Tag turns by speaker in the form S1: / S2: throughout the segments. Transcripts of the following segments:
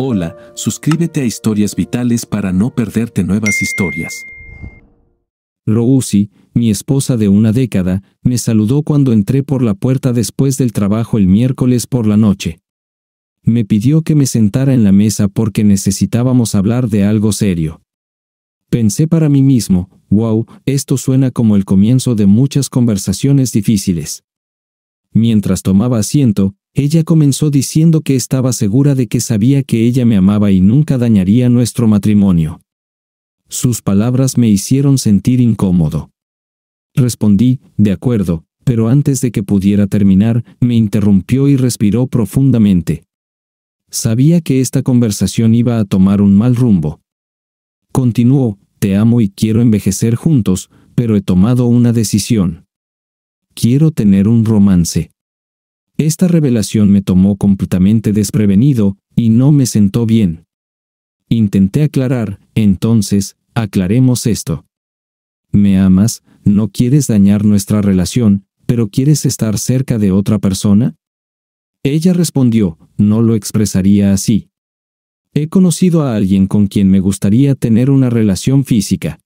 S1: Hola, suscríbete a Historias Vitales para no perderte nuevas historias. Rousi, mi esposa de una década, me saludó cuando entré por la puerta después del trabajo el miércoles por la noche. Me pidió que me sentara en la mesa porque necesitábamos hablar de algo serio. Pensé para mí mismo, wow, esto suena como el comienzo de muchas conversaciones difíciles. Mientras tomaba asiento, ella comenzó diciendo que estaba segura de que sabía que ella me amaba y nunca dañaría nuestro matrimonio. Sus palabras me hicieron sentir incómodo. Respondí, de acuerdo, pero antes de que pudiera terminar, me interrumpió y respiró profundamente. Sabía que esta conversación iba a tomar un mal rumbo. Continuó, te amo y quiero envejecer juntos, pero he tomado una decisión. Quiero tener un romance. Esta revelación me tomó completamente desprevenido, y no me sentó bien. Intenté aclarar, entonces, aclaremos esto. Me amas, no quieres dañar nuestra relación, pero quieres estar cerca de otra persona? Ella respondió, no lo expresaría así. He conocido a alguien con quien me gustaría tener una relación física.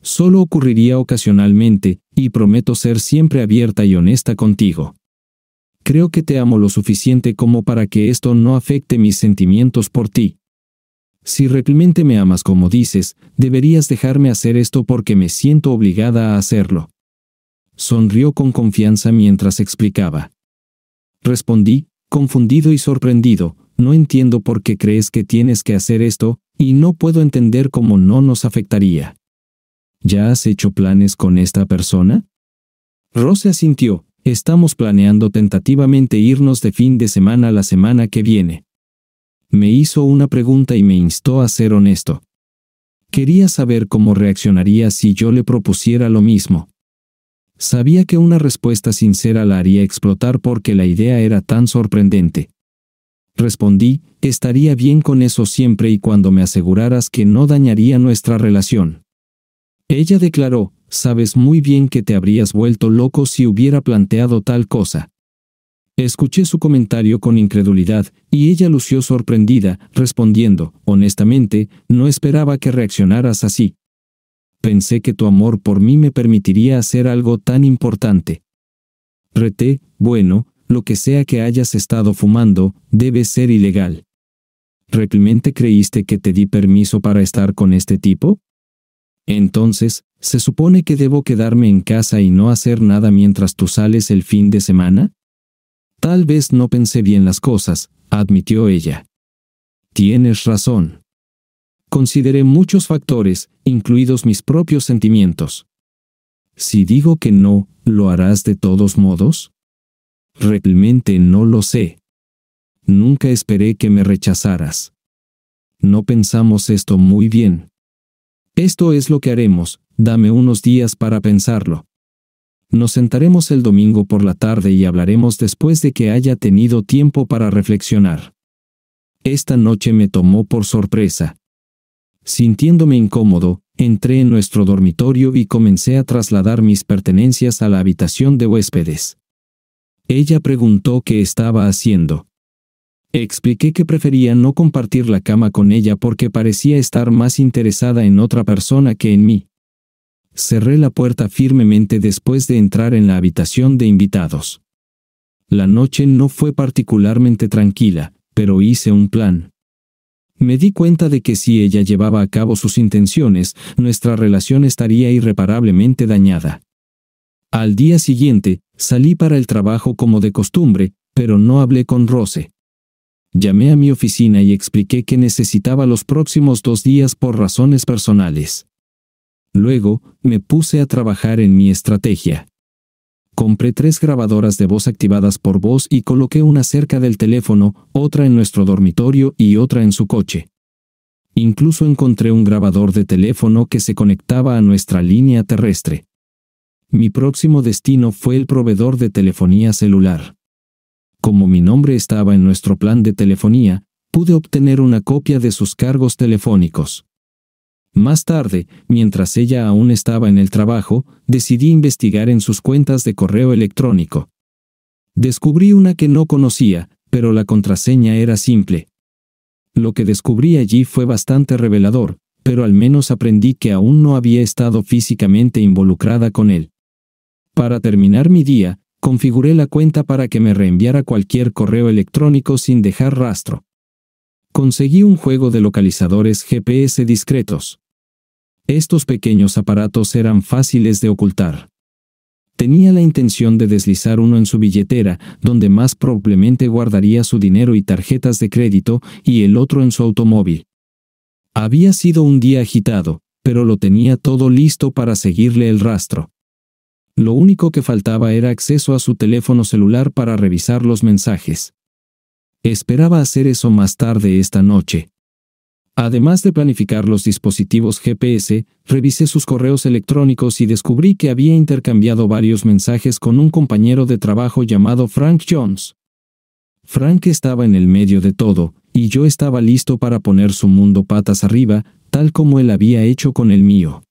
S1: Solo ocurriría ocasionalmente, y prometo ser siempre abierta y honesta contigo creo que te amo lo suficiente como para que esto no afecte mis sentimientos por ti. Si realmente me amas como dices, deberías dejarme hacer esto porque me siento obligada a hacerlo. Sonrió con confianza mientras explicaba. Respondí, confundido y sorprendido, no entiendo por qué crees que tienes que hacer esto, y no puedo entender cómo no nos afectaría. ¿Ya has hecho planes con esta persona? Rose asintió, Estamos planeando tentativamente irnos de fin de semana a la semana que viene. Me hizo una pregunta y me instó a ser honesto. Quería saber cómo reaccionaría si yo le propusiera lo mismo. Sabía que una respuesta sincera la haría explotar porque la idea era tan sorprendente. Respondí, estaría bien con eso siempre y cuando me aseguraras que no dañaría nuestra relación. Ella declaró, sabes muy bien que te habrías vuelto loco si hubiera planteado tal cosa. Escuché su comentario con incredulidad, y ella lució sorprendida, respondiendo, honestamente, no esperaba que reaccionaras así. Pensé que tu amor por mí me permitiría hacer algo tan importante. Reté, bueno, lo que sea que hayas estado fumando, debe ser ilegal. ¿Realmente creíste que te di permiso para estar con este tipo? Entonces, ¿se supone que debo quedarme en casa y no hacer nada mientras tú sales el fin de semana? Tal vez no pensé bien las cosas, admitió ella. Tienes razón. Consideré muchos factores, incluidos mis propios sentimientos. Si digo que no, ¿lo harás de todos modos? Realmente no lo sé. Nunca esperé que me rechazaras. No pensamos esto muy bien. Esto es lo que haremos, dame unos días para pensarlo. Nos sentaremos el domingo por la tarde y hablaremos después de que haya tenido tiempo para reflexionar. Esta noche me tomó por sorpresa. Sintiéndome incómodo, entré en nuestro dormitorio y comencé a trasladar mis pertenencias a la habitación de huéspedes. Ella preguntó qué estaba haciendo. Expliqué que prefería no compartir la cama con ella porque parecía estar más interesada en otra persona que en mí. Cerré la puerta firmemente después de entrar en la habitación de invitados. La noche no fue particularmente tranquila, pero hice un plan. Me di cuenta de que si ella llevaba a cabo sus intenciones, nuestra relación estaría irreparablemente dañada. Al día siguiente, salí para el trabajo como de costumbre, pero no hablé con Rose. Llamé a mi oficina y expliqué que necesitaba los próximos dos días por razones personales. Luego, me puse a trabajar en mi estrategia. Compré tres grabadoras de voz activadas por voz y coloqué una cerca del teléfono, otra en nuestro dormitorio y otra en su coche. Incluso encontré un grabador de teléfono que se conectaba a nuestra línea terrestre. Mi próximo destino fue el proveedor de telefonía celular. Como mi nombre estaba en nuestro plan de telefonía, pude obtener una copia de sus cargos telefónicos. Más tarde, mientras ella aún estaba en el trabajo, decidí investigar en sus cuentas de correo electrónico. Descubrí una que no conocía, pero la contraseña era simple. Lo que descubrí allí fue bastante revelador, pero al menos aprendí que aún no había estado físicamente involucrada con él. Para terminar mi día, configuré la cuenta para que me reenviara cualquier correo electrónico sin dejar rastro. Conseguí un juego de localizadores GPS discretos. Estos pequeños aparatos eran fáciles de ocultar. Tenía la intención de deslizar uno en su billetera, donde más probablemente guardaría su dinero y tarjetas de crédito, y el otro en su automóvil. Había sido un día agitado, pero lo tenía todo listo para seguirle el rastro. Lo único que faltaba era acceso a su teléfono celular para revisar los mensajes. Esperaba hacer eso más tarde esta noche. Además de planificar los dispositivos GPS, revisé sus correos electrónicos y descubrí que había intercambiado varios mensajes con un compañero de trabajo llamado Frank Jones. Frank estaba en el medio de todo, y yo estaba listo para poner su mundo patas arriba, tal como él había hecho con el mío.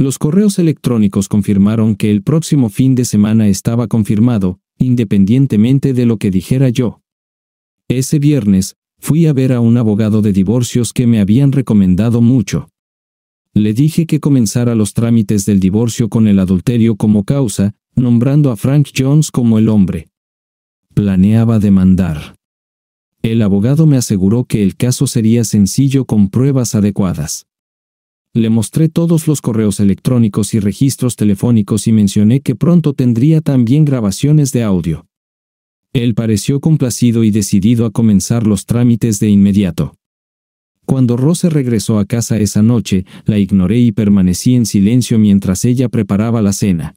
S1: Los correos electrónicos confirmaron que el próximo fin de semana estaba confirmado, independientemente de lo que dijera yo. Ese viernes, fui a ver a un abogado de divorcios que me habían recomendado mucho. Le dije que comenzara los trámites del divorcio con el adulterio como causa, nombrando a Frank Jones como el hombre. Planeaba demandar. El abogado me aseguró que el caso sería sencillo con pruebas adecuadas. Le mostré todos los correos electrónicos y registros telefónicos y mencioné que pronto tendría también grabaciones de audio. Él pareció complacido y decidido a comenzar los trámites de inmediato. Cuando Rose regresó a casa esa noche, la ignoré y permanecí en silencio mientras ella preparaba la cena.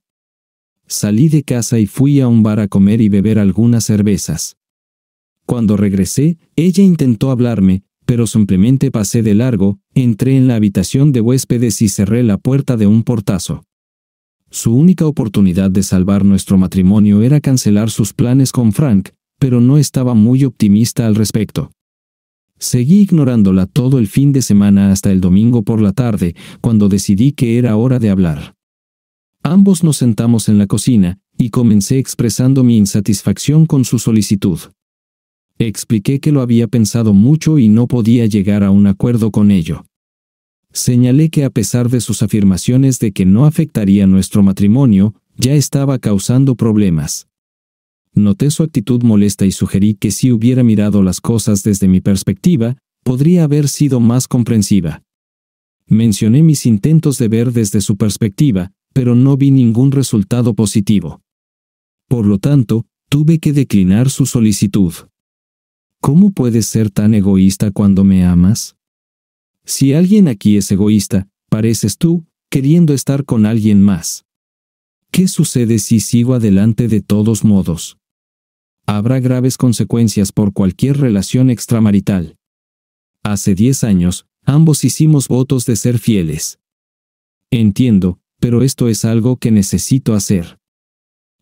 S1: Salí de casa y fui a un bar a comer y beber algunas cervezas. Cuando regresé, ella intentó hablarme, pero simplemente pasé de largo, entré en la habitación de huéspedes y cerré la puerta de un portazo. Su única oportunidad de salvar nuestro matrimonio era cancelar sus planes con Frank, pero no estaba muy optimista al respecto. Seguí ignorándola todo el fin de semana hasta el domingo por la tarde, cuando decidí que era hora de hablar. Ambos nos sentamos en la cocina, y comencé expresando mi insatisfacción con su solicitud. Expliqué que lo había pensado mucho y no podía llegar a un acuerdo con ello. Señalé que a pesar de sus afirmaciones de que no afectaría nuestro matrimonio, ya estaba causando problemas. Noté su actitud molesta y sugerí que si hubiera mirado las cosas desde mi perspectiva, podría haber sido más comprensiva. Mencioné mis intentos de ver desde su perspectiva, pero no vi ningún resultado positivo. Por lo tanto, tuve que declinar su solicitud. ¿Cómo puedes ser tan egoísta cuando me amas? Si alguien aquí es egoísta, pareces tú, queriendo estar con alguien más. ¿Qué sucede si sigo adelante de todos modos? Habrá graves consecuencias por cualquier relación extramarital. Hace diez años, ambos hicimos votos de ser fieles. Entiendo, pero esto es algo que necesito hacer.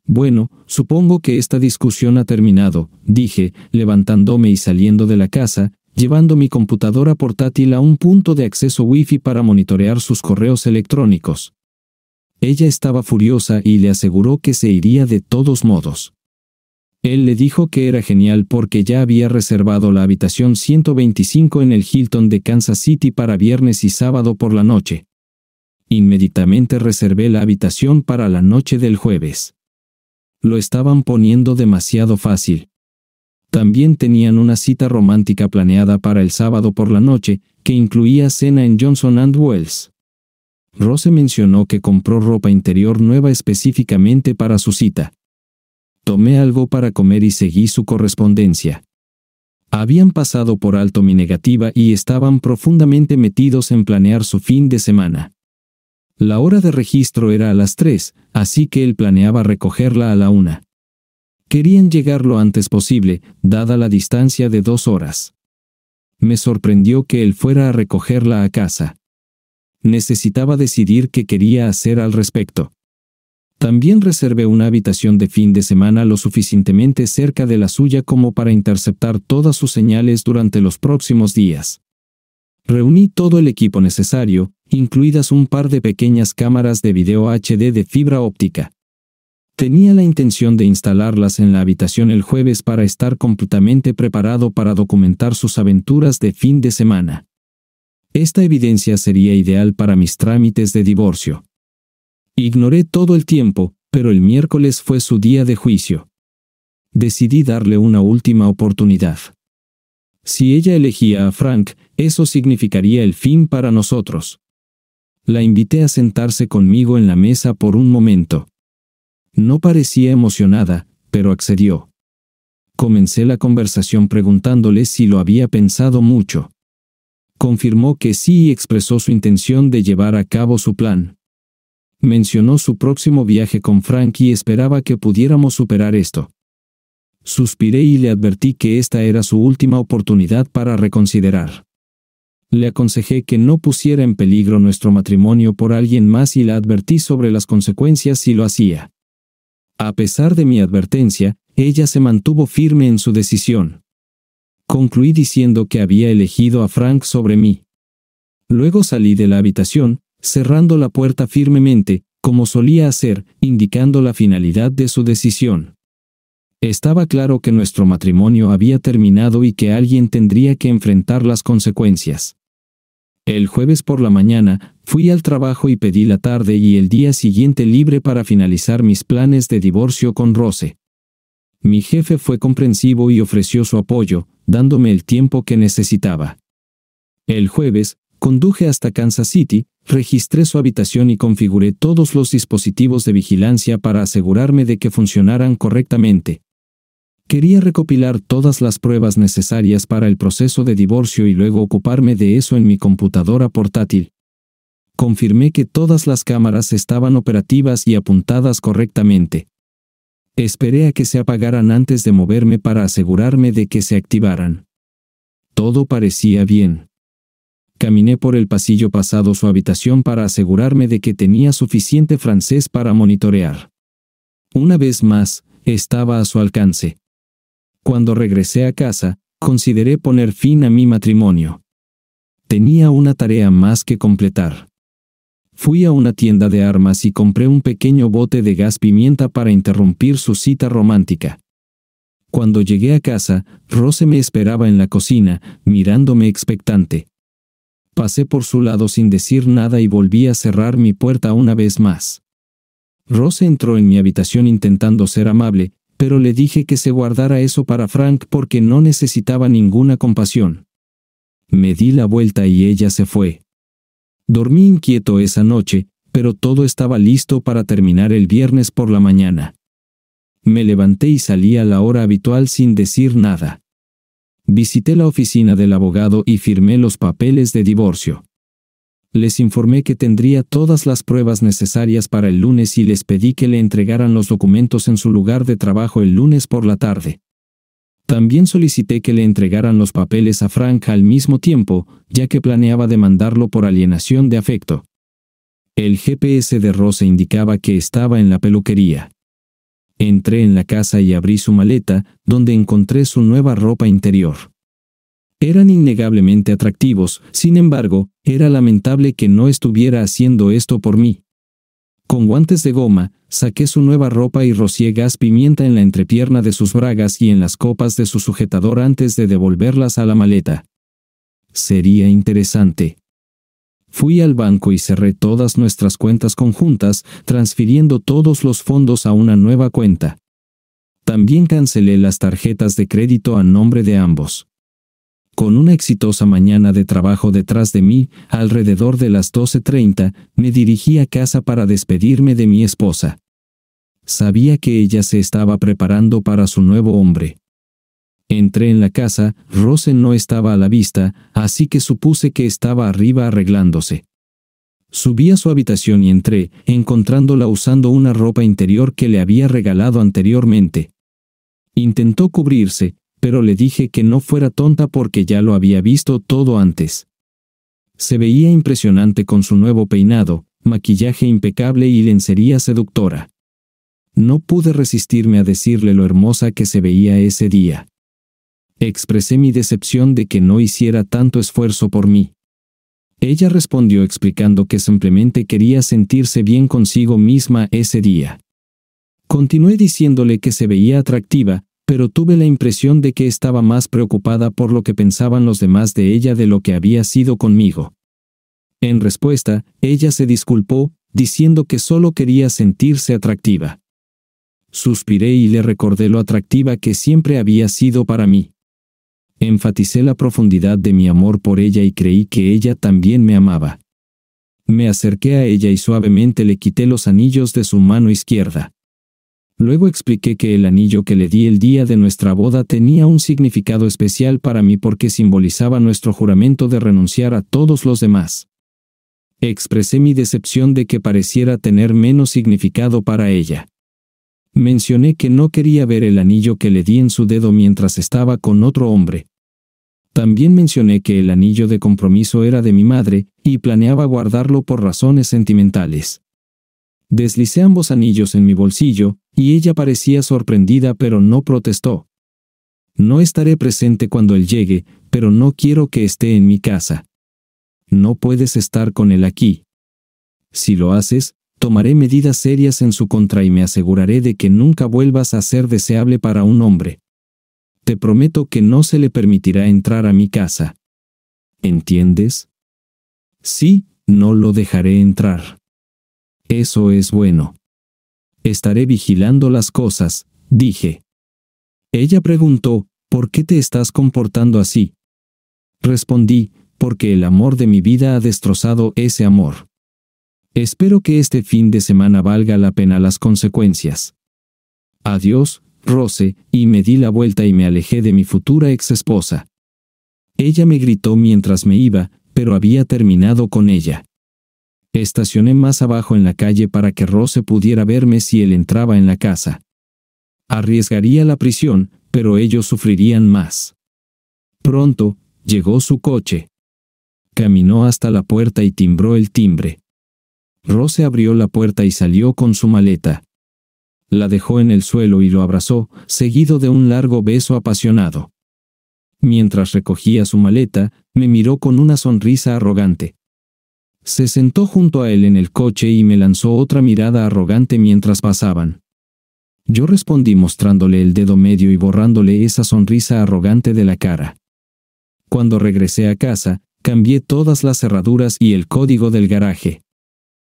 S1: Bueno, supongo que esta discusión ha terminado, dije, levantándome y saliendo de la casa, llevando mi computadora portátil a un punto de acceso Wi-Fi para monitorear sus correos electrónicos. Ella estaba furiosa y le aseguró que se iría de todos modos. Él le dijo que era genial porque ya había reservado la habitación 125 en el Hilton de Kansas City para viernes y sábado por la noche. Inmediatamente reservé la habitación para la noche del jueves. Lo estaban poniendo demasiado fácil. También tenían una cita romántica planeada para el sábado por la noche, que incluía cena en Johnson ⁇ Wells. Rose mencionó que compró ropa interior nueva específicamente para su cita. Tomé algo para comer y seguí su correspondencia. Habían pasado por alto mi negativa y estaban profundamente metidos en planear su fin de semana. La hora de registro era a las 3, así que él planeaba recogerla a la 1. Querían llegar lo antes posible, dada la distancia de dos horas. Me sorprendió que él fuera a recogerla a casa. Necesitaba decidir qué quería hacer al respecto. También reservé una habitación de fin de semana lo suficientemente cerca de la suya como para interceptar todas sus señales durante los próximos días. Reuní todo el equipo necesario, incluidas un par de pequeñas cámaras de video HD de fibra óptica. Tenía la intención de instalarlas en la habitación el jueves para estar completamente preparado para documentar sus aventuras de fin de semana. Esta evidencia sería ideal para mis trámites de divorcio. Ignoré todo el tiempo, pero el miércoles fue su día de juicio. Decidí darle una última oportunidad. Si ella elegía a Frank, eso significaría el fin para nosotros. La invité a sentarse conmigo en la mesa por un momento. No parecía emocionada, pero accedió. Comencé la conversación preguntándole si lo había pensado mucho. Confirmó que sí y expresó su intención de llevar a cabo su plan. Mencionó su próximo viaje con Frank y esperaba que pudiéramos superar esto. Suspiré y le advertí que esta era su última oportunidad para reconsiderar le aconsejé que no pusiera en peligro nuestro matrimonio por alguien más y la advertí sobre las consecuencias si lo hacía. A pesar de mi advertencia, ella se mantuvo firme en su decisión. Concluí diciendo que había elegido a Frank sobre mí. Luego salí de la habitación, cerrando la puerta firmemente, como solía hacer, indicando la finalidad de su decisión. Estaba claro que nuestro matrimonio había terminado y que alguien tendría que enfrentar las consecuencias. El jueves por la mañana, fui al trabajo y pedí la tarde y el día siguiente libre para finalizar mis planes de divorcio con Rose. Mi jefe fue comprensivo y ofreció su apoyo, dándome el tiempo que necesitaba. El jueves, conduje hasta Kansas City, registré su habitación y configuré todos los dispositivos de vigilancia para asegurarme de que funcionaran correctamente. Quería recopilar todas las pruebas necesarias para el proceso de divorcio y luego ocuparme de eso en mi computadora portátil. Confirmé que todas las cámaras estaban operativas y apuntadas correctamente. Esperé a que se apagaran antes de moverme para asegurarme de que se activaran. Todo parecía bien. Caminé por el pasillo pasado su habitación para asegurarme de que tenía suficiente francés para monitorear. Una vez más, estaba a su alcance. Cuando regresé a casa, consideré poner fin a mi matrimonio. Tenía una tarea más que completar. Fui a una tienda de armas y compré un pequeño bote de gas pimienta para interrumpir su cita romántica. Cuando llegué a casa, Rose me esperaba en la cocina, mirándome expectante. Pasé por su lado sin decir nada y volví a cerrar mi puerta una vez más. Rose entró en mi habitación intentando ser amable, pero le dije que se guardara eso para Frank porque no necesitaba ninguna compasión. Me di la vuelta y ella se fue. Dormí inquieto esa noche, pero todo estaba listo para terminar el viernes por la mañana. Me levanté y salí a la hora habitual sin decir nada. Visité la oficina del abogado y firmé los papeles de divorcio. Les informé que tendría todas las pruebas necesarias para el lunes y les pedí que le entregaran los documentos en su lugar de trabajo el lunes por la tarde. También solicité que le entregaran los papeles a Frank al mismo tiempo, ya que planeaba demandarlo por alienación de afecto. El GPS de Rose indicaba que estaba en la peluquería. Entré en la casa y abrí su maleta, donde encontré su nueva ropa interior eran innegablemente atractivos, sin embargo, era lamentable que no estuviera haciendo esto por mí. Con guantes de goma, saqué su nueva ropa y rocié gas pimienta en la entrepierna de sus bragas y en las copas de su sujetador antes de devolverlas a la maleta. Sería interesante. Fui al banco y cerré todas nuestras cuentas conjuntas, transfiriendo todos los fondos a una nueva cuenta. También cancelé las tarjetas de crédito a nombre de ambos. Con una exitosa mañana de trabajo detrás de mí, alrededor de las 12.30, me dirigí a casa para despedirme de mi esposa. Sabía que ella se estaba preparando para su nuevo hombre. Entré en la casa, Rosen no estaba a la vista, así que supuse que estaba arriba arreglándose. Subí a su habitación y entré, encontrándola usando una ropa interior que le había regalado anteriormente. Intentó cubrirse, pero le dije que no fuera tonta porque ya lo había visto todo antes. Se veía impresionante con su nuevo peinado, maquillaje impecable y lencería seductora. No pude resistirme a decirle lo hermosa que se veía ese día. Expresé mi decepción de que no hiciera tanto esfuerzo por mí. Ella respondió explicando que simplemente quería sentirse bien consigo misma ese día. Continué diciéndole que se veía atractiva, pero tuve la impresión de que estaba más preocupada por lo que pensaban los demás de ella de lo que había sido conmigo. En respuesta, ella se disculpó, diciendo que solo quería sentirse atractiva. Suspiré y le recordé lo atractiva que siempre había sido para mí. Enfaticé la profundidad de mi amor por ella y creí que ella también me amaba. Me acerqué a ella y suavemente le quité los anillos de su mano izquierda. Luego expliqué que el anillo que le di el día de nuestra boda tenía un significado especial para mí porque simbolizaba nuestro juramento de renunciar a todos los demás. Expresé mi decepción de que pareciera tener menos significado para ella. Mencioné que no quería ver el anillo que le di en su dedo mientras estaba con otro hombre. También mencioné que el anillo de compromiso era de mi madre, y planeaba guardarlo por razones sentimentales. Deslicé ambos anillos en mi bolsillo, y ella parecía sorprendida pero no protestó. No estaré presente cuando él llegue, pero no quiero que esté en mi casa. No puedes estar con él aquí. Si lo haces, tomaré medidas serias en su contra y me aseguraré de que nunca vuelvas a ser deseable para un hombre. Te prometo que no se le permitirá entrar a mi casa. ¿Entiendes? Sí, no lo dejaré entrar. Eso es bueno. Estaré vigilando las cosas, dije. Ella preguntó, ¿por qué te estás comportando así? Respondí, porque el amor de mi vida ha destrozado ese amor. Espero que este fin de semana valga la pena las consecuencias. Adiós, Rose, y me di la vuelta y me alejé de mi futura ex esposa. Ella me gritó mientras me iba, pero había terminado con ella. Estacioné más abajo en la calle para que Rose pudiera verme si él entraba en la casa. Arriesgaría la prisión, pero ellos sufrirían más. Pronto, llegó su coche. Caminó hasta la puerta y timbró el timbre. Rose abrió la puerta y salió con su maleta. La dejó en el suelo y lo abrazó, seguido de un largo beso apasionado. Mientras recogía su maleta, me miró con una sonrisa arrogante. Se sentó junto a él en el coche y me lanzó otra mirada arrogante mientras pasaban. Yo respondí mostrándole el dedo medio y borrándole esa sonrisa arrogante de la cara. Cuando regresé a casa, cambié todas las cerraduras y el código del garaje.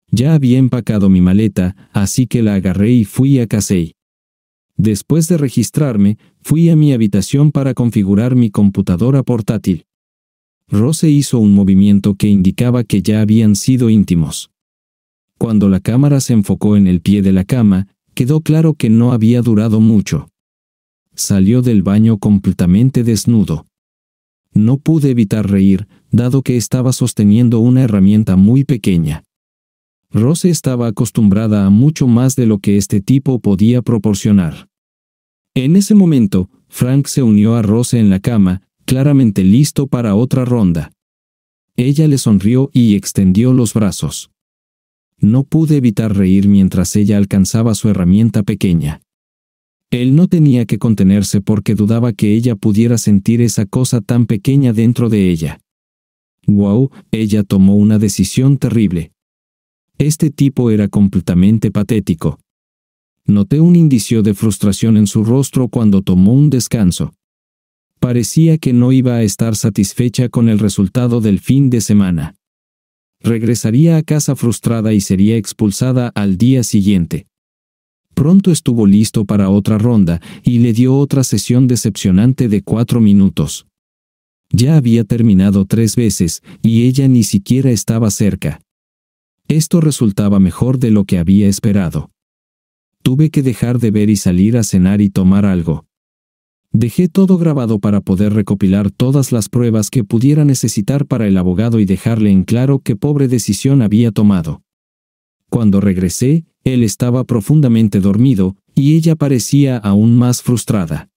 S1: Ya había empacado mi maleta, así que la agarré y fui a Casey. Después de registrarme, fui a mi habitación para configurar mi computadora portátil. Rose hizo un movimiento que indicaba que ya habían sido íntimos. Cuando la cámara se enfocó en el pie de la cama, quedó claro que no había durado mucho. Salió del baño completamente desnudo. No pude evitar reír, dado que estaba sosteniendo una herramienta muy pequeña. Rose estaba acostumbrada a mucho más de lo que este tipo podía proporcionar. En ese momento, Frank se unió a Rose en la cama, claramente listo para otra ronda. Ella le sonrió y extendió los brazos. No pude evitar reír mientras ella alcanzaba su herramienta pequeña. Él no tenía que contenerse porque dudaba que ella pudiera sentir esa cosa tan pequeña dentro de ella. Wow, ella tomó una decisión terrible. Este tipo era completamente patético. Noté un indicio de frustración en su rostro cuando tomó un descanso. Parecía que no iba a estar satisfecha con el resultado del fin de semana. Regresaría a casa frustrada y sería expulsada al día siguiente. Pronto estuvo listo para otra ronda y le dio otra sesión decepcionante de cuatro minutos. Ya había terminado tres veces y ella ni siquiera estaba cerca. Esto resultaba mejor de lo que había esperado. Tuve que dejar de ver y salir a cenar y tomar algo. Dejé todo grabado para poder recopilar todas las pruebas que pudiera necesitar para el abogado y dejarle en claro qué pobre decisión había tomado. Cuando regresé, él estaba profundamente dormido, y ella parecía aún más frustrada.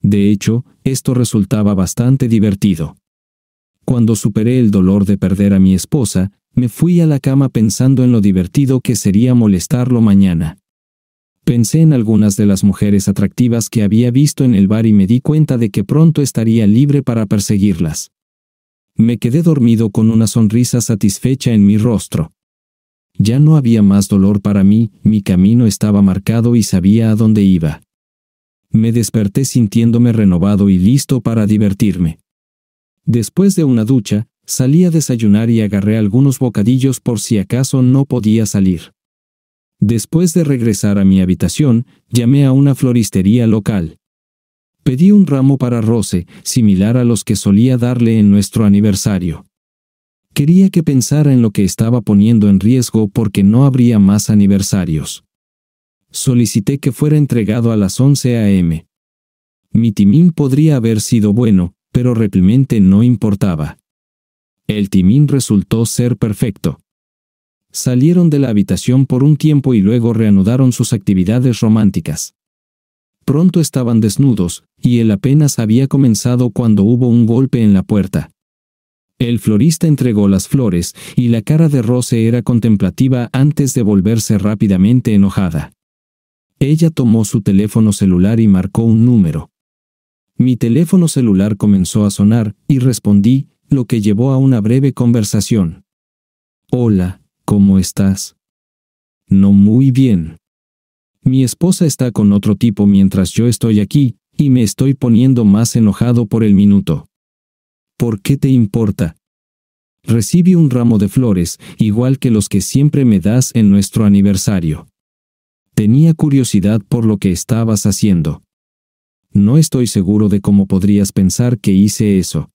S1: De hecho, esto resultaba bastante divertido. Cuando superé el dolor de perder a mi esposa, me fui a la cama pensando en lo divertido que sería molestarlo mañana. Pensé en algunas de las mujeres atractivas que había visto en el bar y me di cuenta de que pronto estaría libre para perseguirlas. Me quedé dormido con una sonrisa satisfecha en mi rostro. Ya no había más dolor para mí, mi camino estaba marcado y sabía a dónde iba. Me desperté sintiéndome renovado y listo para divertirme. Después de una ducha, salí a desayunar y agarré algunos bocadillos por si acaso no podía salir. Después de regresar a mi habitación, llamé a una floristería local. Pedí un ramo para Rose, similar a los que solía darle en nuestro aniversario. Quería que pensara en lo que estaba poniendo en riesgo porque no habría más aniversarios. Solicité que fuera entregado a las 11 a.m. Mi timín podría haber sido bueno, pero realmente no importaba. El timín resultó ser perfecto. Salieron de la habitación por un tiempo y luego reanudaron sus actividades románticas. Pronto estaban desnudos, y él apenas había comenzado cuando hubo un golpe en la puerta. El florista entregó las flores, y la cara de Rose era contemplativa antes de volverse rápidamente enojada. Ella tomó su teléfono celular y marcó un número. Mi teléfono celular comenzó a sonar, y respondí, lo que llevó a una breve conversación. Hola, ¿Cómo estás? No muy bien. Mi esposa está con otro tipo mientras yo estoy aquí, y me estoy poniendo más enojado por el minuto. ¿Por qué te importa? Recibí un ramo de flores, igual que los que siempre me das en nuestro aniversario. Tenía curiosidad por lo que estabas haciendo. No estoy seguro de cómo podrías pensar que hice eso.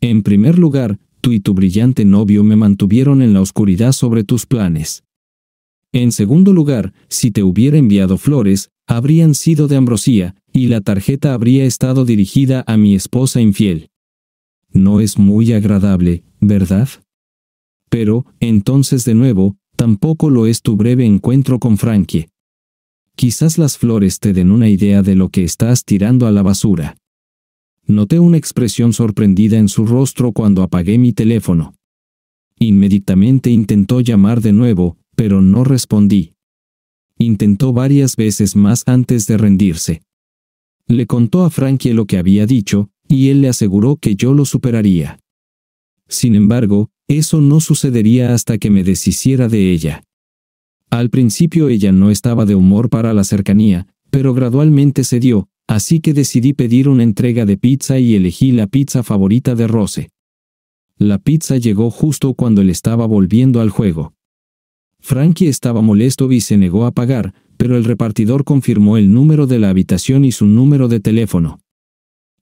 S1: En primer lugar, y tu brillante novio me mantuvieron en la oscuridad sobre tus planes. En segundo lugar, si te hubiera enviado flores, habrían sido de ambrosía, y la tarjeta habría estado dirigida a mi esposa infiel. No es muy agradable, ¿verdad? Pero, entonces de nuevo, tampoco lo es tu breve encuentro con Frankie. Quizás las flores te den una idea de lo que estás tirando a la basura. Noté una expresión sorprendida en su rostro cuando apagué mi teléfono. Inmediatamente intentó llamar de nuevo, pero no respondí. Intentó varias veces más antes de rendirse. Le contó a Frankie lo que había dicho, y él le aseguró que yo lo superaría. Sin embargo, eso no sucedería hasta que me deshiciera de ella. Al principio ella no estaba de humor para la cercanía, pero gradualmente cedió, Así que decidí pedir una entrega de pizza y elegí la pizza favorita de Rose. La pizza llegó justo cuando él estaba volviendo al juego. Frankie estaba molesto y se negó a pagar, pero el repartidor confirmó el número de la habitación y su número de teléfono.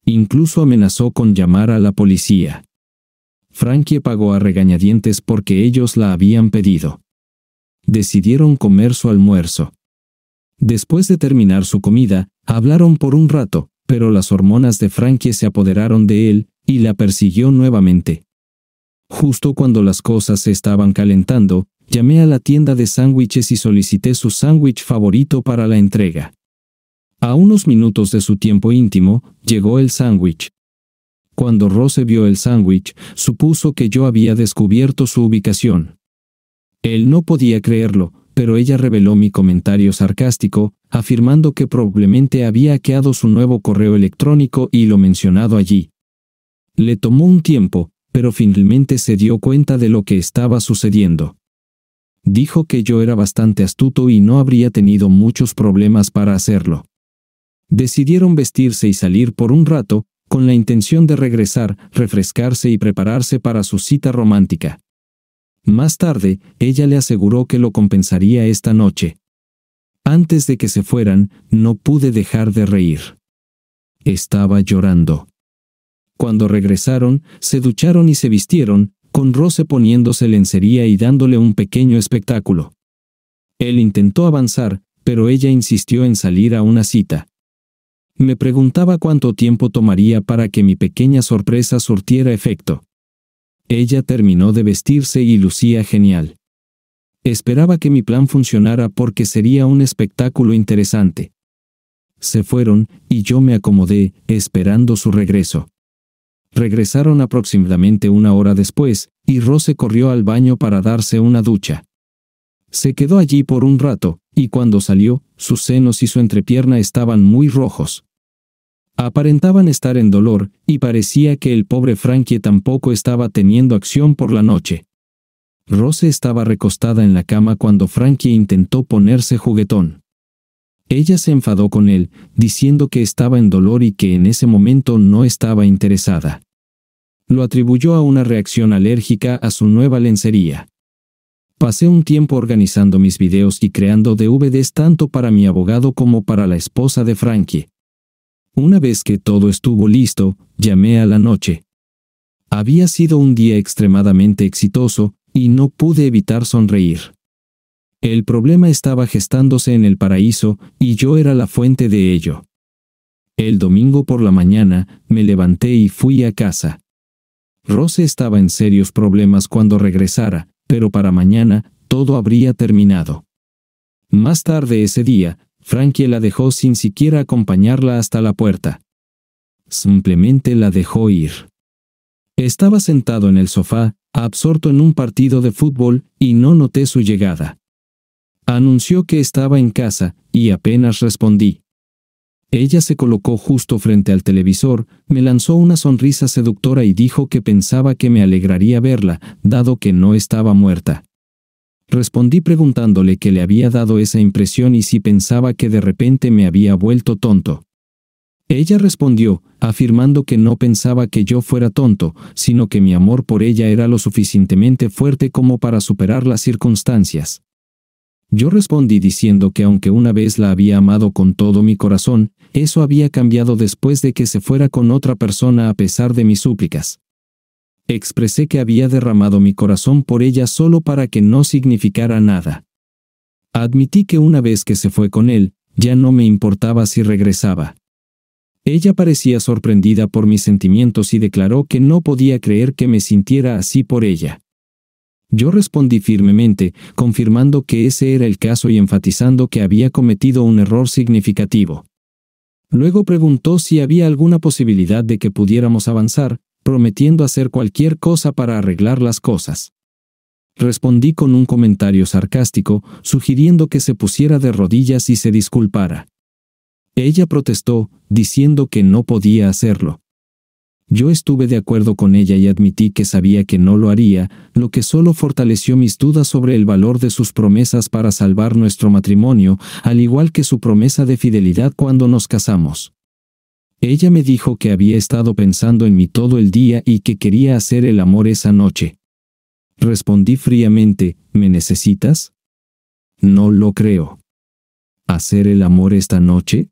S1: Incluso amenazó con llamar a la policía. Frankie pagó a regañadientes porque ellos la habían pedido. Decidieron comer su almuerzo. Después de terminar su comida, hablaron por un rato, pero las hormonas de Frankie se apoderaron de él, y la persiguió nuevamente. Justo cuando las cosas se estaban calentando, llamé a la tienda de sándwiches y solicité su sándwich favorito para la entrega. A unos minutos de su tiempo íntimo, llegó el sándwich. Cuando Rose vio el sándwich, supuso que yo había descubierto su ubicación. Él no podía creerlo, pero ella reveló mi comentario sarcástico, afirmando que probablemente había hackeado su nuevo correo electrónico y lo mencionado allí. Le tomó un tiempo, pero finalmente se dio cuenta de lo que estaba sucediendo. Dijo que yo era bastante astuto y no habría tenido muchos problemas para hacerlo. Decidieron vestirse y salir por un rato, con la intención de regresar, refrescarse y prepararse para su cita romántica. Más tarde, ella le aseguró que lo compensaría esta noche. Antes de que se fueran, no pude dejar de reír. Estaba llorando. Cuando regresaron, se ducharon y se vistieron, con Rose poniéndose lencería y dándole un pequeño espectáculo. Él intentó avanzar, pero ella insistió en salir a una cita. Me preguntaba cuánto tiempo tomaría para que mi pequeña sorpresa surtiera efecto. Ella terminó de vestirse y lucía genial. Esperaba que mi plan funcionara porque sería un espectáculo interesante. Se fueron, y yo me acomodé, esperando su regreso. Regresaron aproximadamente una hora después, y Rose corrió al baño para darse una ducha. Se quedó allí por un rato, y cuando salió, sus senos y su entrepierna estaban muy rojos. Aparentaban estar en dolor, y parecía que el pobre Frankie tampoco estaba teniendo acción por la noche. Rose estaba recostada en la cama cuando Frankie intentó ponerse juguetón. Ella se enfadó con él, diciendo que estaba en dolor y que en ese momento no estaba interesada. Lo atribuyó a una reacción alérgica a su nueva lencería. Pasé un tiempo organizando mis videos y creando DVDs tanto para mi abogado como para la esposa de Frankie. Una vez que todo estuvo listo, llamé a la noche. Había sido un día extremadamente exitoso, y no pude evitar sonreír. El problema estaba gestándose en el paraíso, y yo era la fuente de ello. El domingo por la mañana, me levanté y fui a casa. Rose estaba en serios problemas cuando regresara, pero para mañana, todo habría terminado. Más tarde ese día, Frankie la dejó sin siquiera acompañarla hasta la puerta. Simplemente la dejó ir. Estaba sentado en el sofá, absorto en un partido de fútbol, y no noté su llegada. Anunció que estaba en casa, y apenas respondí. Ella se colocó justo frente al televisor, me lanzó una sonrisa seductora y dijo que pensaba que me alegraría verla, dado que no estaba muerta. Respondí preguntándole qué le había dado esa impresión y si pensaba que de repente me había vuelto tonto. Ella respondió, afirmando que no pensaba que yo fuera tonto, sino que mi amor por ella era lo suficientemente fuerte como para superar las circunstancias. Yo respondí diciendo que aunque una vez la había amado con todo mi corazón, eso había cambiado después de que se fuera con otra persona a pesar de mis súplicas. Expresé que había derramado mi corazón por ella solo para que no significara nada. Admití que una vez que se fue con él, ya no me importaba si regresaba. Ella parecía sorprendida por mis sentimientos y declaró que no podía creer que me sintiera así por ella. Yo respondí firmemente, confirmando que ese era el caso y enfatizando que había cometido un error significativo. Luego preguntó si había alguna posibilidad de que pudiéramos avanzar, prometiendo hacer cualquier cosa para arreglar las cosas. Respondí con un comentario sarcástico, sugiriendo que se pusiera de rodillas y se disculpara. Ella protestó, diciendo que no podía hacerlo. Yo estuve de acuerdo con ella y admití que sabía que no lo haría, lo que solo fortaleció mis dudas sobre el valor de sus promesas para salvar nuestro matrimonio, al igual que su promesa de fidelidad cuando nos casamos. Ella me dijo que había estado pensando en mí todo el día y que quería hacer el amor esa noche. Respondí fríamente, ¿me necesitas? No lo creo. ¿Hacer el amor esta noche?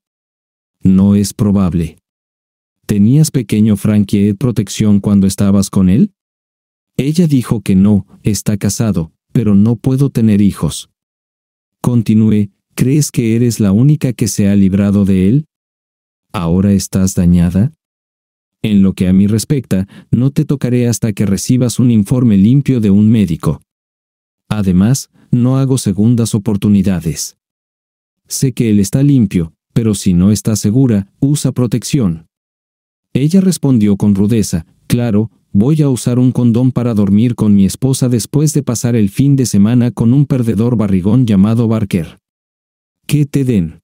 S1: No es probable. ¿Tenías pequeño Frankie protección cuando estabas con él? Ella dijo que no, está casado, pero no puedo tener hijos. Continué, ¿crees que eres la única que se ha librado de él? ahora estás dañada? En lo que a mí respecta, no te tocaré hasta que recibas un informe limpio de un médico. Además, no hago segundas oportunidades. Sé que él está limpio, pero si no está segura, usa protección. Ella respondió con rudeza, claro, voy a usar un condón para dormir con mi esposa después de pasar el fin de semana con un perdedor barrigón llamado Barker. ¿Qué te den?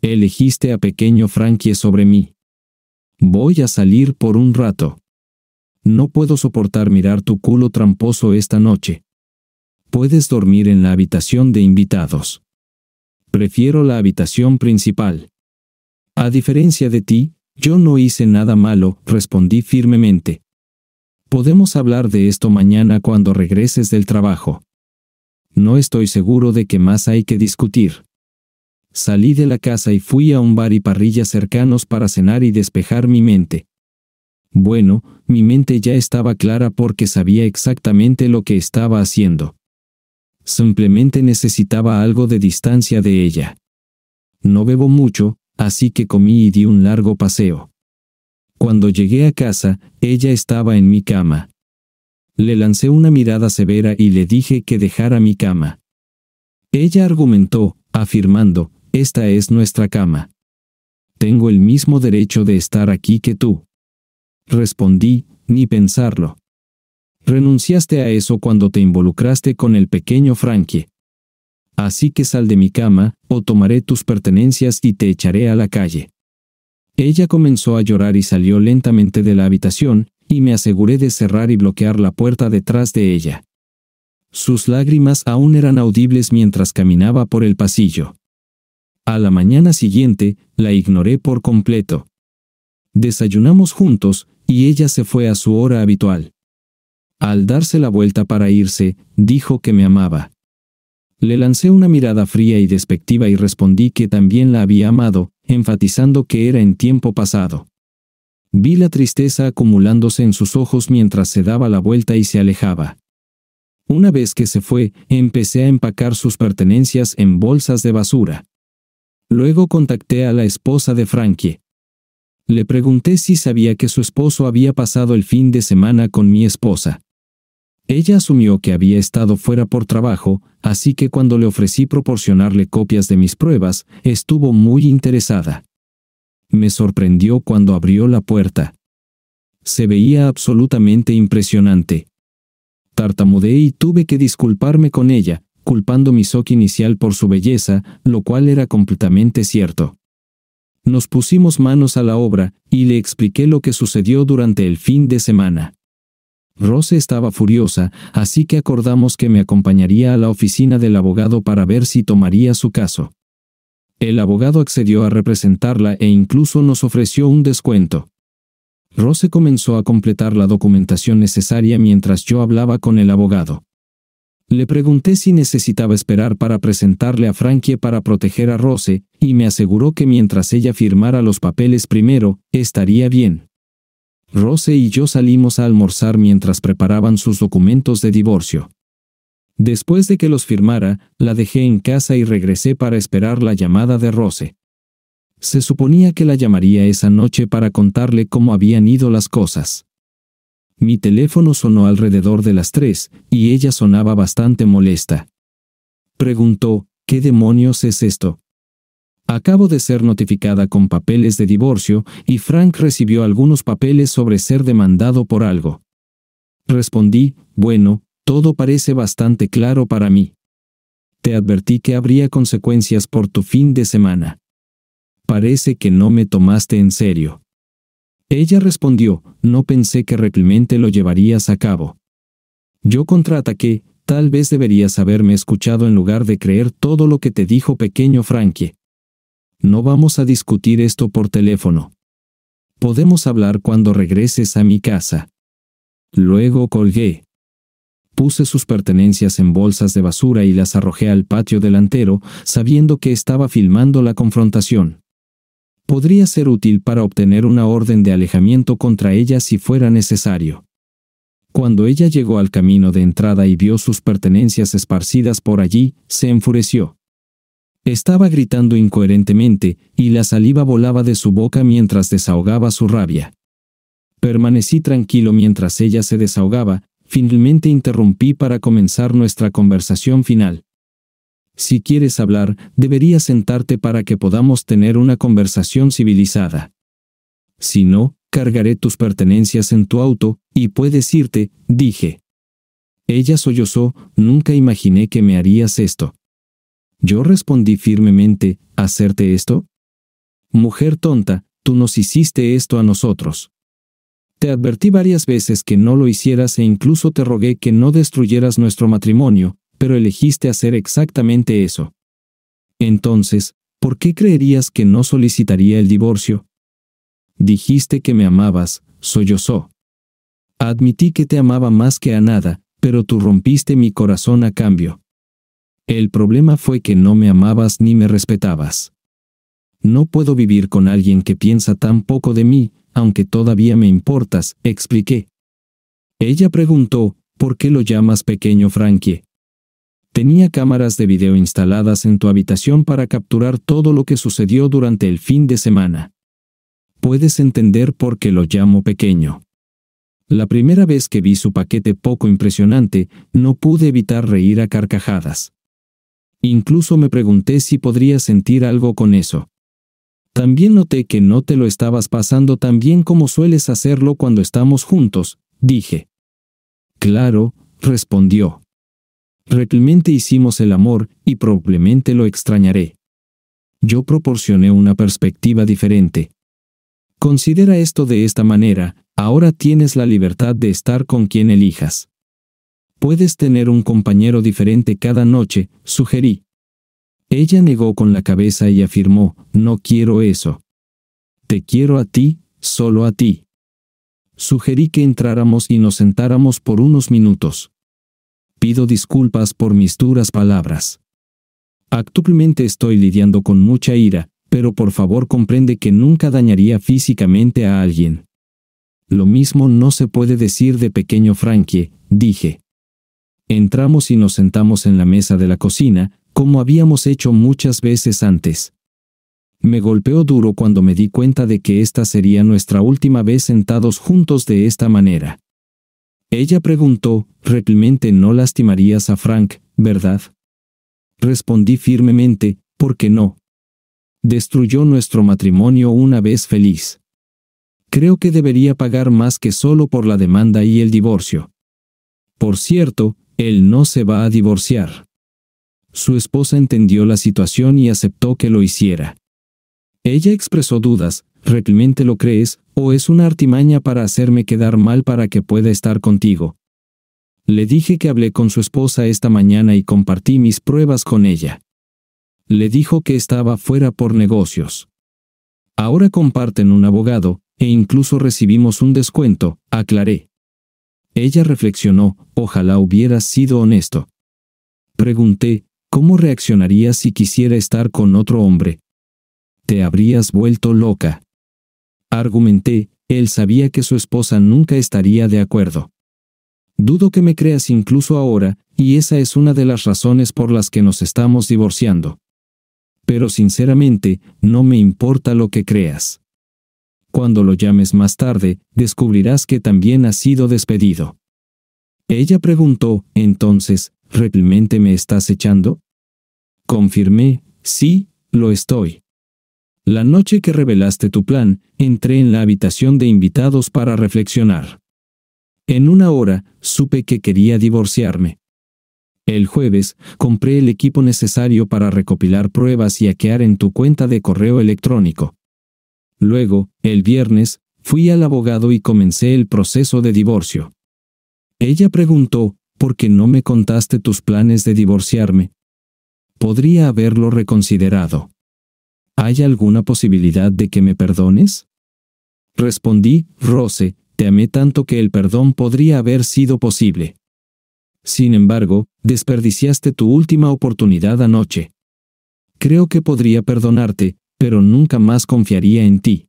S1: Elegiste a pequeño Frankie sobre mí. Voy a salir por un rato. No puedo soportar mirar tu culo tramposo esta noche. Puedes dormir en la habitación de invitados. Prefiero la habitación principal. A diferencia de ti, yo no hice nada malo, respondí firmemente. Podemos hablar de esto mañana cuando regreses del trabajo. No estoy seguro de que más hay que discutir. Salí de la casa y fui a un bar y parrilla cercanos para cenar y despejar mi mente. Bueno, mi mente ya estaba clara porque sabía exactamente lo que estaba haciendo. Simplemente necesitaba algo de distancia de ella. No bebo mucho, así que comí y di un largo paseo. Cuando llegué a casa, ella estaba en mi cama. Le lancé una mirada severa y le dije que dejara mi cama. Ella argumentó, afirmando, esta es nuestra cama. Tengo el mismo derecho de estar aquí que tú. Respondí, ni pensarlo. Renunciaste a eso cuando te involucraste con el pequeño Frankie. Así que sal de mi cama, o tomaré tus pertenencias y te echaré a la calle. Ella comenzó a llorar y salió lentamente de la habitación, y me aseguré de cerrar y bloquear la puerta detrás de ella. Sus lágrimas aún eran audibles mientras caminaba por el pasillo. A la mañana siguiente, la ignoré por completo. Desayunamos juntos, y ella se fue a su hora habitual. Al darse la vuelta para irse, dijo que me amaba. Le lancé una mirada fría y despectiva y respondí que también la había amado, enfatizando que era en tiempo pasado. Vi la tristeza acumulándose en sus ojos mientras se daba la vuelta y se alejaba. Una vez que se fue, empecé a empacar sus pertenencias en bolsas de basura. Luego contacté a la esposa de Frankie. Le pregunté si sabía que su esposo había pasado el fin de semana con mi esposa. Ella asumió que había estado fuera por trabajo, así que cuando le ofrecí proporcionarle copias de mis pruebas, estuvo muy interesada. Me sorprendió cuando abrió la puerta. Se veía absolutamente impresionante. Tartamudeé y tuve que disculparme con ella, culpando mi SOC inicial por su belleza, lo cual era completamente cierto. Nos pusimos manos a la obra, y le expliqué lo que sucedió durante el fin de semana. Rose estaba furiosa, así que acordamos que me acompañaría a la oficina del abogado para ver si tomaría su caso. El abogado accedió a representarla e incluso nos ofreció un descuento. Rose comenzó a completar la documentación necesaria mientras yo hablaba con el abogado. Le pregunté si necesitaba esperar para presentarle a Frankie para proteger a Rose, y me aseguró que mientras ella firmara los papeles primero, estaría bien. Rose y yo salimos a almorzar mientras preparaban sus documentos de divorcio. Después de que los firmara, la dejé en casa y regresé para esperar la llamada de Rose. Se suponía que la llamaría esa noche para contarle cómo habían ido las cosas. Mi teléfono sonó alrededor de las tres, y ella sonaba bastante molesta. Preguntó, ¿qué demonios es esto? Acabo de ser notificada con papeles de divorcio, y Frank recibió algunos papeles sobre ser demandado por algo. Respondí, bueno, todo parece bastante claro para mí. Te advertí que habría consecuencias por tu fin de semana. Parece que no me tomaste en serio. Ella respondió, no pensé que realmente lo llevarías a cabo. Yo contraataqué, tal vez deberías haberme escuchado en lugar de creer todo lo que te dijo pequeño Frankie. No vamos a discutir esto por teléfono. Podemos hablar cuando regreses a mi casa. Luego colgué. Puse sus pertenencias en bolsas de basura y las arrojé al patio delantero, sabiendo que estaba filmando la confrontación podría ser útil para obtener una orden de alejamiento contra ella si fuera necesario. Cuando ella llegó al camino de entrada y vio sus pertenencias esparcidas por allí, se enfureció. Estaba gritando incoherentemente, y la saliva volaba de su boca mientras desahogaba su rabia. Permanecí tranquilo mientras ella se desahogaba, finalmente interrumpí para comenzar nuestra conversación final si quieres hablar, deberías sentarte para que podamos tener una conversación civilizada. Si no, cargaré tus pertenencias en tu auto, y puedes irte, dije. Ella sollozó, nunca imaginé que me harías esto. Yo respondí firmemente, ¿hacerte esto? Mujer tonta, tú nos hiciste esto a nosotros. Te advertí varias veces que no lo hicieras e incluso te rogué que no destruyeras nuestro matrimonio, pero elegiste hacer exactamente eso. Entonces, ¿por qué creerías que no solicitaría el divorcio? Dijiste que me amabas, sollozó. Admití que te amaba más que a nada, pero tú rompiste mi corazón a cambio. El problema fue que no me amabas ni me respetabas. No puedo vivir con alguien que piensa tan poco de mí, aunque todavía me importas, expliqué. Ella preguntó, ¿por qué lo llamas pequeño Frankie? tenía cámaras de video instaladas en tu habitación para capturar todo lo que sucedió durante el fin de semana. Puedes entender por qué lo llamo pequeño. La primera vez que vi su paquete poco impresionante, no pude evitar reír a carcajadas. Incluso me pregunté si podría sentir algo con eso. También noté que no te lo estabas pasando tan bien como sueles hacerlo cuando estamos juntos, dije. Claro, respondió realmente hicimos el amor, y probablemente lo extrañaré. Yo proporcioné una perspectiva diferente. Considera esto de esta manera, ahora tienes la libertad de estar con quien elijas. Puedes tener un compañero diferente cada noche, sugerí. Ella negó con la cabeza y afirmó, no quiero eso. Te quiero a ti, solo a ti. Sugerí que entráramos y nos sentáramos por unos minutos. Pido disculpas por mis duras palabras. Actualmente estoy lidiando con mucha ira, pero por favor comprende que nunca dañaría físicamente a alguien. Lo mismo no se puede decir de pequeño Frankie, dije. Entramos y nos sentamos en la mesa de la cocina, como habíamos hecho muchas veces antes. Me golpeó duro cuando me di cuenta de que esta sería nuestra última vez sentados juntos de esta manera. Ella preguntó, realmente no lastimarías a Frank, ¿verdad? Respondí firmemente, ¿por qué no? Destruyó nuestro matrimonio una vez feliz. Creo que debería pagar más que solo por la demanda y el divorcio. Por cierto, él no se va a divorciar. Su esposa entendió la situación y aceptó que lo hiciera. Ella expresó dudas, ¿realmente lo crees, o es una artimaña para hacerme quedar mal para que pueda estar contigo? Le dije que hablé con su esposa esta mañana y compartí mis pruebas con ella. Le dijo que estaba fuera por negocios. Ahora comparten un abogado, e incluso recibimos un descuento, aclaré. Ella reflexionó, ojalá hubieras sido honesto. Pregunté, ¿cómo reaccionaría si quisiera estar con otro hombre? Te habrías vuelto loca. Argumenté, él sabía que su esposa nunca estaría de acuerdo. Dudo que me creas incluso ahora, y esa es una de las razones por las que nos estamos divorciando. Pero sinceramente, no me importa lo que creas. Cuando lo llames más tarde, descubrirás que también has sido despedido. Ella preguntó, entonces, ¿realmente me estás echando? Confirmé, sí, lo estoy. La noche que revelaste tu plan, entré en la habitación de invitados para reflexionar. En una hora, supe que quería divorciarme. El jueves, compré el equipo necesario para recopilar pruebas y hackear en tu cuenta de correo electrónico. Luego, el viernes, fui al abogado y comencé el proceso de divorcio. Ella preguntó, ¿por qué no me contaste tus planes de divorciarme? Podría haberlo reconsiderado. ¿Hay alguna posibilidad de que me perdones? Respondí, Rose, te amé tanto que el perdón podría haber sido posible. Sin embargo, desperdiciaste tu última oportunidad anoche. Creo que podría perdonarte, pero nunca más confiaría en ti.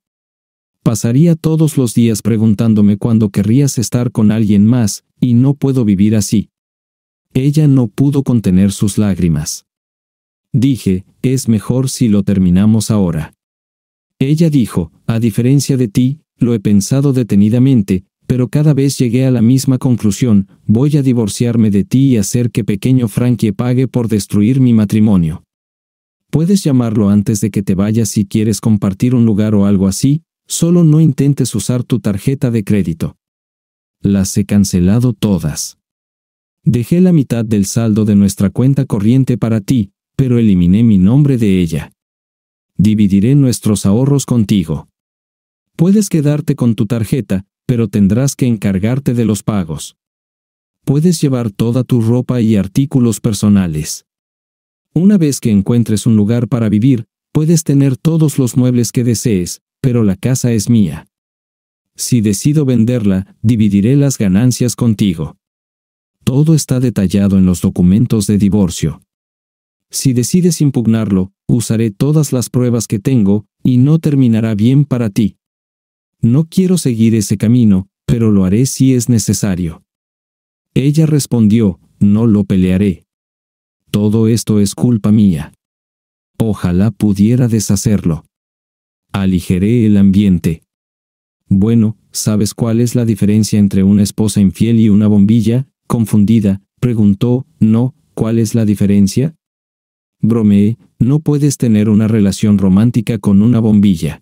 S1: Pasaría todos los días preguntándome cuándo querrías estar con alguien más, y no puedo vivir así. Ella no pudo contener sus lágrimas. Dije, es mejor si lo terminamos ahora. Ella dijo, a diferencia de ti, lo he pensado detenidamente, pero cada vez llegué a la misma conclusión, voy a divorciarme de ti y hacer que pequeño Frankie pague por destruir mi matrimonio. Puedes llamarlo antes de que te vayas si quieres compartir un lugar o algo así, solo no intentes usar tu tarjeta de crédito. Las he cancelado todas. Dejé la mitad del saldo de nuestra cuenta corriente para ti, pero eliminé mi nombre de ella. Dividiré nuestros ahorros contigo. Puedes quedarte con tu tarjeta, pero tendrás que encargarte de los pagos. Puedes llevar toda tu ropa y artículos personales. Una vez que encuentres un lugar para vivir, puedes tener todos los muebles que desees, pero la casa es mía. Si decido venderla, dividiré las ganancias contigo. Todo está detallado en los documentos de divorcio. Si decides impugnarlo, usaré todas las pruebas que tengo, y no terminará bien para ti. No quiero seguir ese camino, pero lo haré si es necesario. Ella respondió, no lo pelearé. Todo esto es culpa mía. Ojalá pudiera deshacerlo. Aligeré el ambiente. Bueno, ¿sabes cuál es la diferencia entre una esposa infiel y una bombilla? Confundida, preguntó, no, ¿cuál es la diferencia? Bromeé, no puedes tener una relación romántica con una bombilla.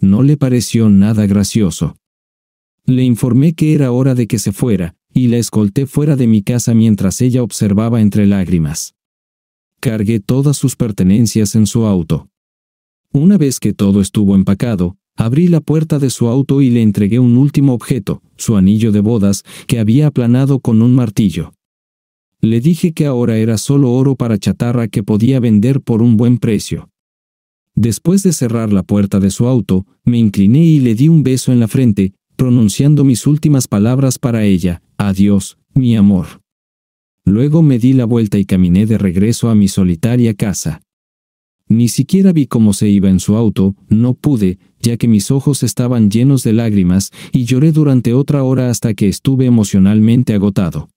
S1: No le pareció nada gracioso. Le informé que era hora de que se fuera, y la escolté fuera de mi casa mientras ella observaba entre lágrimas. Cargué todas sus pertenencias en su auto. Una vez que todo estuvo empacado, abrí la puerta de su auto y le entregué un último objeto, su anillo de bodas, que había aplanado con un martillo. Le dije que ahora era solo oro para chatarra que podía vender por un buen precio. Después de cerrar la puerta de su auto, me incliné y le di un beso en la frente, pronunciando mis últimas palabras para ella, adiós, mi amor. Luego me di la vuelta y caminé de regreso a mi solitaria casa. Ni siquiera vi cómo se iba en su auto, no pude, ya que mis ojos estaban llenos de lágrimas, y lloré durante otra hora hasta que estuve emocionalmente agotado.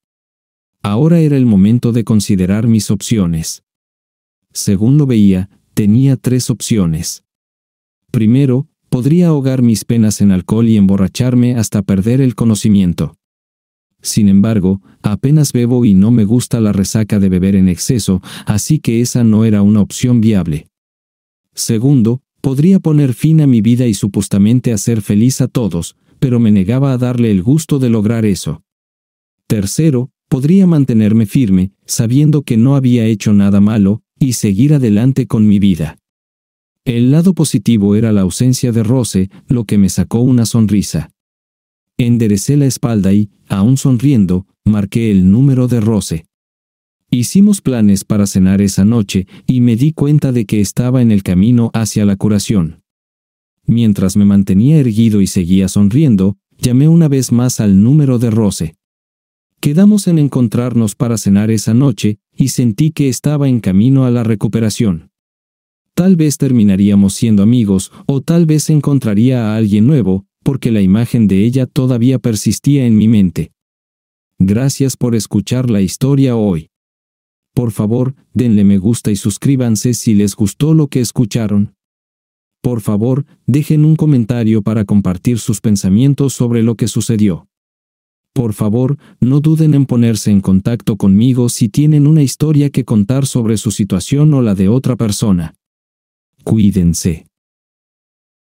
S1: Ahora era el momento de considerar mis opciones. Según lo veía, tenía tres opciones. Primero, podría ahogar mis penas en alcohol y emborracharme hasta perder el conocimiento. Sin embargo, apenas bebo y no me gusta la resaca de beber en exceso, así que esa no era una opción viable. Segundo, podría poner fin a mi vida y supuestamente hacer feliz a todos, pero me negaba a darle el gusto de lograr eso. Tercero, podría mantenerme firme, sabiendo que no había hecho nada malo, y seguir adelante con mi vida. El lado positivo era la ausencia de Rose, lo que me sacó una sonrisa. Enderecé la espalda y, aún sonriendo, marqué el número de Rose. Hicimos planes para cenar esa noche y me di cuenta de que estaba en el camino hacia la curación. Mientras me mantenía erguido y seguía sonriendo, llamé una vez más al número de Rose. Quedamos en encontrarnos para cenar esa noche, y sentí que estaba en camino a la recuperación. Tal vez terminaríamos siendo amigos, o tal vez encontraría a alguien nuevo, porque la imagen de ella todavía persistía en mi mente. Gracias por escuchar la historia hoy. Por favor, denle me gusta y suscríbanse si les gustó lo que escucharon. Por favor, dejen un comentario para compartir sus pensamientos sobre lo que sucedió. Por favor, no duden en ponerse en contacto conmigo si tienen una historia que contar sobre su situación o la de otra persona. Cuídense.